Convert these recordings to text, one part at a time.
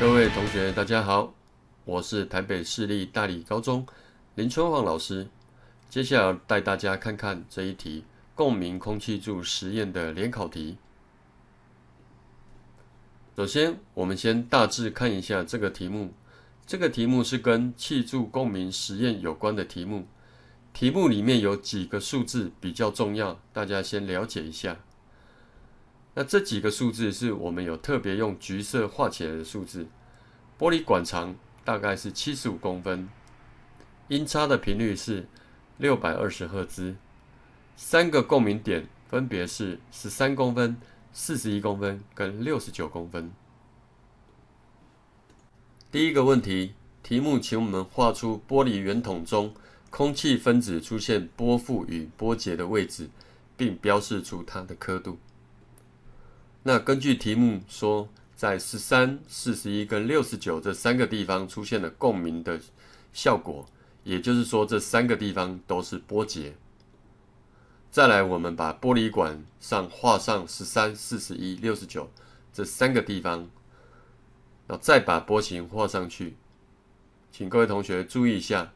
各位同学，大家好，我是台北市立大理高中林春旺老师。接下来带大家看看这一题共鸣空气柱实验的联考题。首先，我们先大致看一下这个题目。这个题目是跟气柱共鸣实验有关的题目。题目里面有几个数字比较重要，大家先了解一下。那这几个数字是我们有特别用橘色画起来的数字。玻璃管长大概是七十五公分，音叉的频率是六百二十赫兹。三个共鸣点分别是十三公分、四十一公分跟六十九公分。第一个问题，题目请我们画出玻璃圆筒中空气分子出现波腹与波节的位置，并标示出它的刻度。那根据题目说，在十三、四十一跟六十九这三个地方出现了共鸣的效果，也就是说，这三个地方都是波节。再来，我们把玻璃管上画上十三、四十一、六十九这三个地方，然后再把波形画上去，请各位同学注意一下，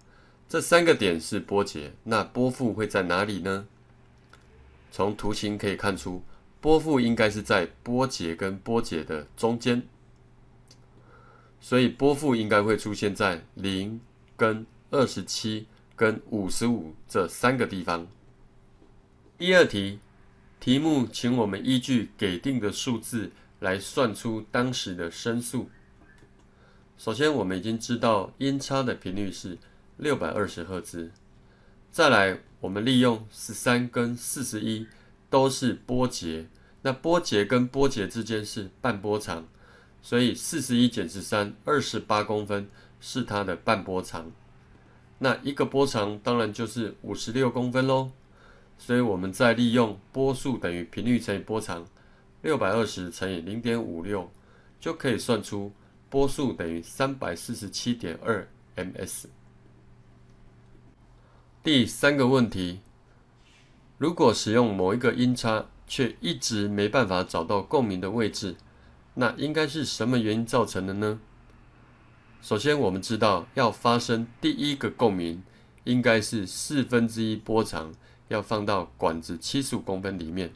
这三个点是波节。那波腹会在哪里呢？从图形可以看出。波幅应该是在波节跟波节的中间，所以波幅应该会出现在零跟二十七跟五十五这三个地方。第二题题目，请我们依据给定的数字来算出当时的声速。首先，我们已经知道音差的频率是六百二十赫兹，再来，我们利用十三跟四十一。都是波节，那波节跟波节之间是半波长，所以四十一减十三，二十八公分是它的半波长，那一个波长当然就是五十六公分喽，所以我们再利用波速等于频率乘以波长，六百二十乘以零点五六，就可以算出波速等于三百四十七点二 m/s。第三个问题。如果使用某一个音叉却一直没办法找到共鸣的位置，那应该是什么原因造成的呢？首先，我们知道要发生第一个共鸣，应该是四分之一波长要放到管子七十五公分里面，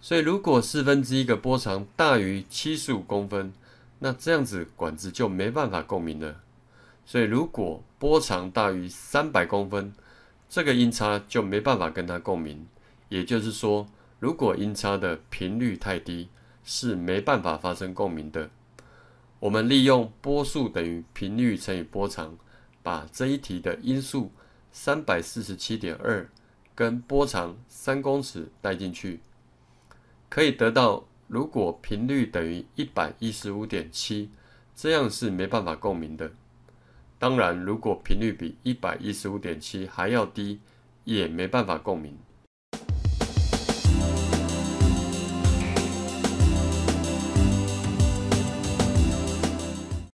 所以如果四分之一个波长大于七十五公分，那这样子管子就没办法共鸣了。所以如果波长大于三百公分，这个音差就没办法跟它共鸣，也就是说，如果音差的频率太低，是没办法发生共鸣的。我们利用波速等于频率乘以波长，把这一题的音速三百四十七点二跟波长三公尺带进去，可以得到，如果频率等于一百一十五点七，这样是没办法共鸣的。当然，如果频率比一百一十五点七还要低，也没办法共鸣。